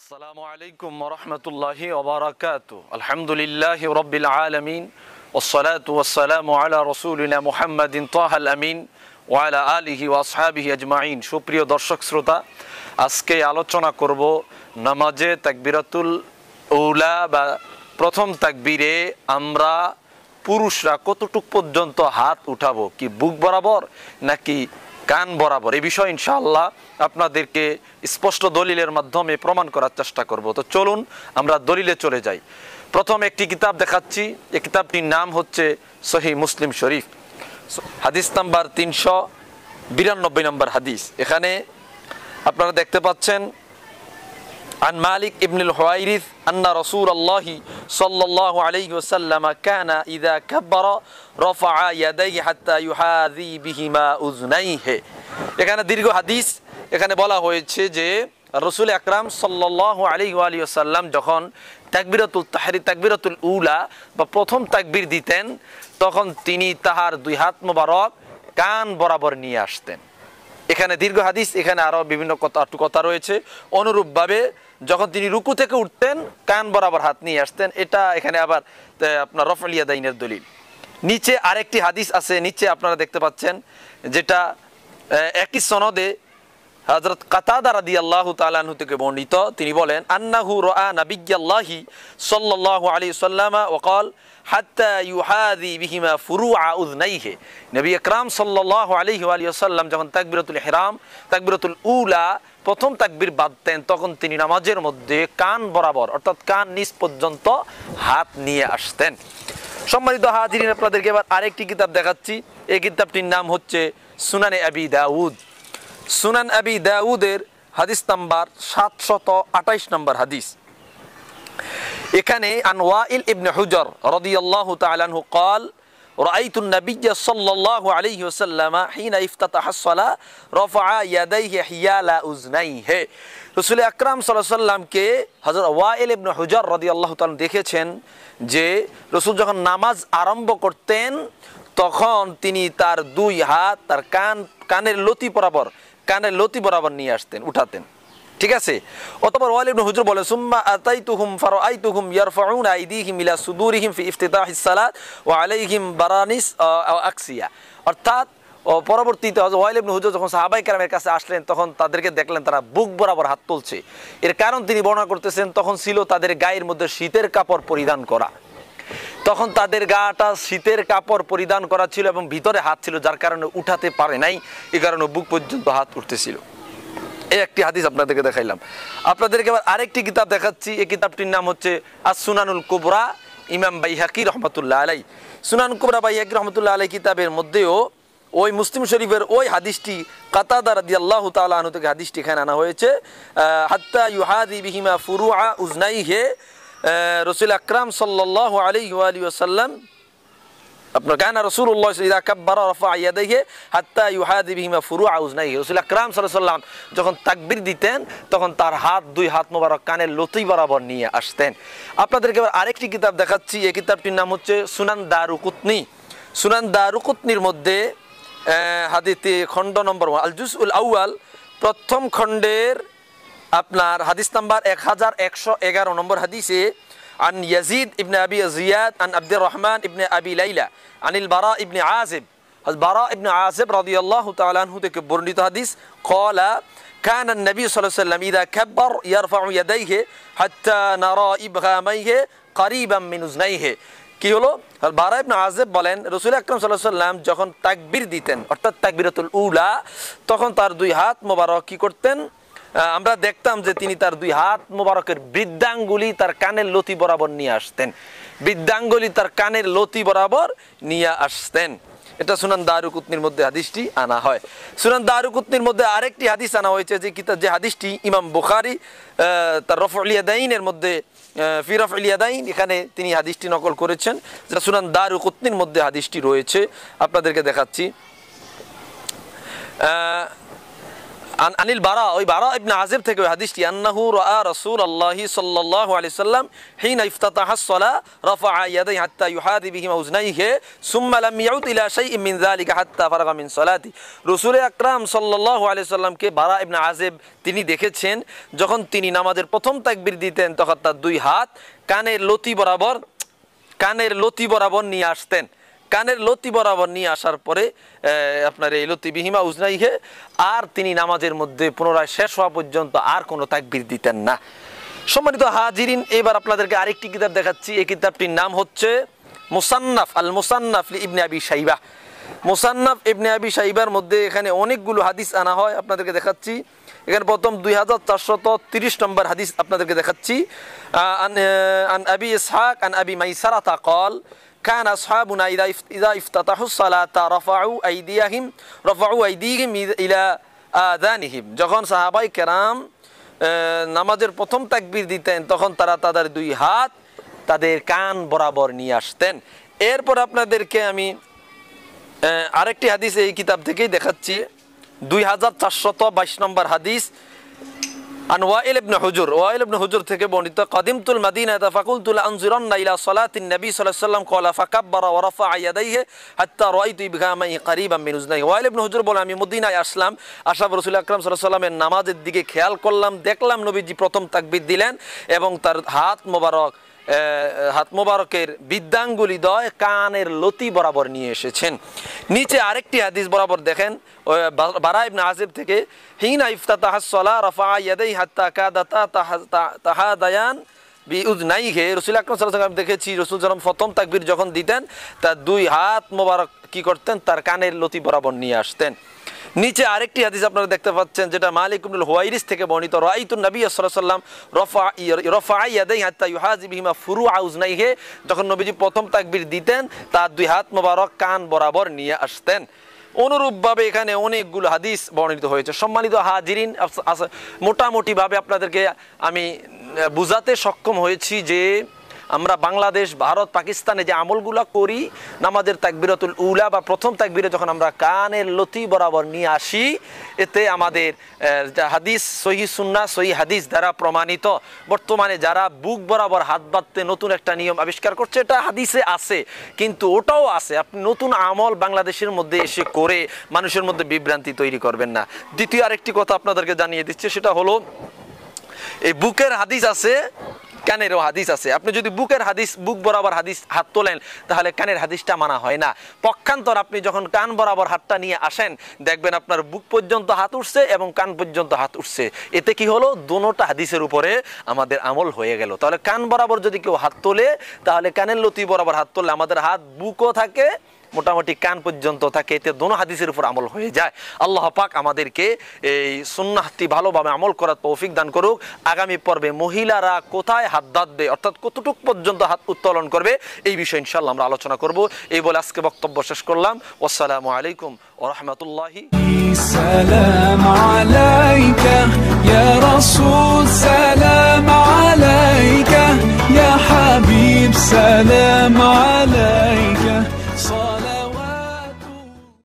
আসসালামু আলাইকুম রহমতুল্লাহ ওবরাকাত আলহামদুলিল্লাহ রবিল আলমিন ওসলাত ওসালাম আলা রসুলিনা মোহাম্মদিন তাহাল আমিন ওয়ালা আলিহি ওয়াসহাবিহি আজমাইন সুপ্রিয় দর্শক শ্রোতা আজকে আলোচনা করব নামাজে তাকবিরাতুল উলা বা প্রথম তাকবিরে আমরা পুরুষরা কতটুক পর্যন্ত হাত উঠাবো কি বুক বরাবর নাকি কান বরাবর এই বিষয়ে ইনশাআল্লাহ আপনাদেরকে স্পষ্ট দলিলের মাধ্যমে প্রমাণ করার চেষ্টা করব তো চলুন আমরা দলিলে চলে যাই প্রথম একটি কিতাব দেখাচ্ছি এই কিতাবটির নাম হচ্ছে সহি মুসলিম শরীফ হাদিস নাম্বার তিনশো বিরানব্বই নম্বর হাদিস এখানে আপনারা দেখতে পাচ্ছেন عن مالك ابن الحويرث أن رسول الله صلى الله عليه وسلم كان إذا كبر رفع يديه حتى يحاذي بهما أذنيه এখানে দীর্ঘ হাদিস এখানে বলা হয়েছে যে রসুল আকরাম সাল্লাহ আলি আলী সাল্লাম যখন তাকবিরতুল তাহারি তাকবিরতুল উলা বা প্রথম তাকবির দিতেন তখন তিনি তাহার দুই হাত মোবারক কান বরাবর নিয়ে আসতেন এখানে দীর্ঘ হাদিস এখানে আরও বিভিন্ন কথা কথা রয়েছে অনুরূপভাবে যখন তিনি রুকু থেকে উঠতেন কান বরাবর হাত নিয়ে আসতেন এটা এখানে আবার আপনার রফলিয়া দাইনের দলিল নিচে আরেকটি হাদিস আছে নিচে আপনারা দেখতে পাচ্ছেন যেটা একই সনদে হজরত কাতাদা রাদি আল্লাহ তালাহু থেকে বর্ণিত তিনি বলেন আন্নাহু রা নাবিজ্ঞাল্লাহি সাল্লাহ আলী সাল্লামা ওকাল হাত্তা ইউহাদি বিহিমা ফুরু আউদ নাইহে নবী আকরাম সাল্লাহ আলহি আলী সাল্লাম যখন তাকবিরতুল হেরাম তাকবিরতুল উলা প্রথম তাকবির বাঁধতেন তখন তিনি নামাজের মধ্যে কান বরাবর অর্থাৎ কান নিচ পর্যন্ত হাত নিয়ে আসতেন সম্মানিত হাজিরিন আপনাদেরকে এবার আরেকটি কিতাব দেখাচ্ছি এই কিতাবটির নাম হচ্ছে সুনানে আবি দাউদ সুনান আবি দাউদের হাদিস নাম্বার সাতশত আঠাইশ নম্বর হাদিস এখানে আনওয়াইল ইবনে হুজর রদিয়াল্লাহু তাআলাহু কাল رأيت النبي صلى الله عليه وسلم حين افتتح الصلاة رفع يديه حيال أذنيه রসুল আকরাম সাল্লাহ সাল্লামকে হজরত ওয়াইল ইবনু হুজার রদি আল্লাহ দেখেছেন যে রসুল যখন নামাজ আরম্ভ করতেন তখন তিনি তার দুই হাত তার কান কানের লতি বরাবর কানের লতি বরাবর নিয়ে আসতেন উঠাতেন ঠিক আছে অতপর ওয়াল ইবনে হুজুর বলে সুম্মা আতাইতুহুম ফারাআইতুহুম ইয়ারফাউনা আইদিহিম ইলা সুদুরিহিম ফি ইফতিতাহিস সালাত ওয়া আলাইহিম বারানিস আকসিয়া অর্থাৎ পরবর্তীতে ওয়াইল ইবনে হুজুর যখন সাহাবাই কালামের কাছে আসলেন তখন তাদেরকে দেখলেন তারা বুক বরাবর হাত তুলছে এর কারণ তিনি বর্ণনা করতেছেন তখন ছিল তাদের গায়ের মধ্যে শীতের কাপড় পরিধান করা তখন তাদের গাটা শীতের কাপড় পরিধান করা ছিল এবং ভিতরে হাত ছিল যার কারণে উঠাতে পারে নাই এ কারণে বুক পর্যন্ত হাত উঠতেছিল এই একটি হাদিস আপনাদেরকে দেখাইলাম আপনাদেরকে এবার আরেকটি কিতাব দেখাচ্ছি এই কিতাবটির নাম হচ্ছে আর সুনানুল কুবরা ইমাম বাইহাকি রহমতুল্লাহ আলাই সুনান কুবরা বাইহাকি রহমতুল্লাহ আলাই কিতাবের মধ্যেও ওই মুসলিম শরীফের ওই হাদিসটি কাতাদার রাদি আল্লাহ তালু থেকে হাদিসটি এখানে আনা হয়েছে হাত্তা ইউহাদি বিহিমা ফুরুয়া উজনাই হে রসুল আকরাম সাল্লাহ আলি আলী আসাল্লাম আপনার কানা রসুল্লাহ ইদা কাব্বার রফা আইয়া দেখে হাত্তা ইউহাদি বিহিমা ফুরু আউজ নাই রসুল আকরাম সাল্লাম যখন তাকবির দিতেন তখন তার হাত দুই হাত মোবারক কানের লতি বরাবর নিয়ে আসতেন আপনাদেরকে এবার আরেকটি কিতাব দেখাচ্ছি এই কিতাবটির নাম হচ্ছে সুনান দারুকুতনি সুনান দারুকুতনির মধ্যে হাদিতে খণ্ড নম্বর ওয়ান আল উল আউয়াল প্রথম খণ্ডের আপনার হাদিস নাম্বার এক হাজার একশো এগারো নম্বর হাদিসে عن يزيد ابن أبي زياد عن عبد الرحمن ابن أبي ليلى عن البراء ابن عازب البراء ابن عازب رضي الله تعالى عنه تكبرني حديث قال كان النبي صلى الله عليه وسلم إذا كبر يرفع يديه حتى نرى إبغاميه قريبا من أذنيه কি হলো বারা ইবনা আজেব বলেন রসুল আকরম সাল্লাহ সাল্লাম যখন তাকবির দিতেন অর্থাৎ তাকবিরাতুল উলা তখন তার দুই হাত মোবারক কি করতেন আমরা দেখতাম যে তিনি তার দুই হাত মোবারকের বৃদ্ধাঙ্গুলি তার কানের লতি বরাবর নিয়ে আসতেন বৃদ্ধাঙ্গুলি তার কানের লতি বরাবর নিয়ে আসতেন এটা সুনান দারুকুতনির মধ্যে হাদিসটি আনা হয় সুনান দারুকুতনির মধ্যে আরেকটি হাদিস আনা হয়েছে যে কিতা যে হাদিসটি ইমাম বুখারি তার রফ আলিয়াদাইনের মধ্যে ফিরফ আলিয়াদাইন এখানে তিনি হাদিসটি নকল করেছেন যেটা সুনান দারুকুতনির মধ্যে হাদিসটি রয়েছে আপনাদেরকে দেখাচ্ছি আন আনিল বারা ওই বারা ইবনে আজেব থেকে ওই হাদিসটি আন্নাহু রাআ রাসূলুল্লাহি সাল্লাল্লাহু আলাইহি সাল্লাম হিনা ইফতাতাহাস সালা রাফাআ ইয়াদাই হাত্তা ইউহাদি বিহিমা উজনাইহি সুম্মা লাম ইয়াউদ ইলা শাইইন মিন যালিকা হাত্তা ফারাগা মিন সালাতি রাসূল আকরাম সাল্লাল্লাহু আলাইহি সাল্লামকে বারা ইবনে আজেব তিনি দেখেছেন যখন তিনি নামাজের প্রথম তাকবীর দিতেন তখন তার দুই হাত কানের লতি বরাবর কানের লতি বরাবর নিয়ে আসতেন কানের লতি বরাবর নিয়ে আসার পরে আপনার এই লতি বিহিমা উজনাইহে আর তিনি নামাজের মধ্যে পুনরায় শেষ হওয়া পর্যন্ত আর কোনো তাকবির দিতেন না সম্মানিত হাজিরিন এবার আপনাদেরকে আরেকটি কিতাব দেখাচ্ছি এই কিতাবটির নাম হচ্ছে মুসান্নাফ আল মুসান্নাফ ইবনে আবি সাইবা মুসান্নাফ ইবনে আবি সাইবার মধ্যে এখানে অনেকগুলো হাদিস আনা হয় আপনাদেরকে দেখাচ্ছি এখানে প্রথম দুই হাজার চারশত তিরিশ নম্বর হাদিস আপনাদেরকে দেখাচ্ছি আন আবি ইসহাক আন আবি মাইসারাতা কল কান আসহাবুনা ইদা ইদা ইফতাতাহুস সালাতা রাফাউ আইদিয়াহিম রাফাউ আইদিহিম ইলা আদানিহিম যখন সাহাবাই কেরাম নামাজের প্রথম তাকবির দিতেন তখন তারা তাদের দুই হাত তাদের কান বরাবর নিয়ে আসতেন এরপর আপনাদেরকে আমি আরেকটি হাদিস এই কিতাব থেকেই দেখাচ্ছি দুই হাজার চারশত বাইশ নম্বর হাদিস আন ওয়াইল ইবনে হুজুর ওয়াইল ইবনে হুজুর থেকে বর্ণিত কদিমতুল মাদিনাতা ফাকুলতুল আনজিরান্না ইলা সালাতিন নবী সাল্লাল্লাহু আলাইহি সাল্লাম ক্বালা ফাকাব্বারা ওয়া রাফাআ ইয়াদাইহি হাত্তা রাআইতু ইবগামাই কারীবাম মিন উজনাই ওয়াইল ইবনে হুজুর বলে আমি মদিনায় আসলাম আসাব রাসূল আকরাম সাল্লাল্লাহু আলাইহি সাল্লামের নামাজের দিকে খেয়াল করলাম দেখলাম নবীজি প্রথম তাকবীর দিলেন এবং তার হাত মোবারক হাত মোবারকের বিদ্যাঙ্গুলি দয় কানের লতি বরাবর নিয়ে এসেছেন নিচে আরেকটি হাদিস বরাবর দেখেন বারাইব ইবনে আজিব থেকে হিনা ইফতা তাহাসলা রফা ইয়াদাই হাত্তা কাদাতা তাহা দায়ান নাই ঘে রসুল আকরম দেখেছি রসুল সালাম প্রথম তাকবির যখন দিতেন তার দুই হাত মোবারক কি করতেন তার কানের লতি বরাবর নিয়ে আসতেন নিচে আরেকটি হাদিস আপনারা দেখতে পাচ্ছেন যেটা মালিক ইবনুল হুয়াইরিস থেকে বর্ণিত রাইতুন নবী সাল্লাম রফা রফা ইয়াদাই হাত্তা ফুরু আউজ নাই হে যখন নবীজি প্রথম তাকবির দিতেন তার দুই হাত মোবারক কান বরাবর নিয়ে আসতেন অনুরূপভাবে এখানে অনেকগুলো হাদিস বর্ণিত হয়েছে সম্মানিত হাজিরিন মোটামুটিভাবে আপনাদেরকে আমি বুঝাতে সক্ষম হয়েছি যে আমরা বাংলাদেশ ভারত পাকিস্তানে যে আমলগুলো করি আমাদের তাকবিরাতুল উলা বা প্রথম তাকবিরে যখন আমরা কানের লতি বরাবর নিয়ে আসি এতে আমাদের হাদিস সহি সুন্না সহি হাদিস দ্বারা প্রমাণিত বর্তমানে যারা বুক বরাবর হাত বাঁধতে নতুন একটা নিয়ম আবিষ্কার করছে এটা হাদিসে আছে কিন্তু ওটাও আছে আপনি নতুন আমল বাংলাদেশের মধ্যে এসে করে মানুষের মধ্যে বিভ্রান্তি তৈরি করবেন না দ্বিতীয় আরেকটি কথা আপনাদেরকে জানিয়ে দিচ্ছে সেটা হলো এই বুকের হাদিস আছে কানেরও হাদিস আছে আপনি যদি বুকের হাদিস বুক বরাবর হাদিস হাত তোলেন তাহলে কানের হাদিসটা মানা হয় না পক্ষান্তর আপনি যখন কান বরাবর হাতটা নিয়ে আসেন দেখবেন আপনার বুক পর্যন্ত হাত উঠছে এবং কান পর্যন্ত হাত উঠছে এতে কি হলো দোনোটা হাদিসের উপরে আমাদের আমল হয়ে গেল তাহলে কান বরাবর যদি কেউ হাত তোলে তাহলে কানের লতি বরাবর হাত তোলে আমাদের হাত বুকও থাকে মোটামুটি কান পর্যন্ত থাকে এতে দোনো হাদিসের উপর আমল হয়ে যায় আল্লাহ পাক আমাদেরকে এই সুন্নাহটি ভালোভাবে আমল করার তৌফিক দান করুক আগামী পর্বে মহিলারা কোথায় হাত দাঁতবে অর্থাৎ কতটুক পর্যন্ত হাত উত্তোলন করবে এই বিষয়ে ইনশাল্লাহ আমরা আলোচনা করব এই বলে আজকে বক্তব্য শেষ করলাম আসসালামু আলাইকুম ও রহমতুল্লাহি সালাম আলাইকা ইয়া রাসূল সালাম يا حبيب سلام عليك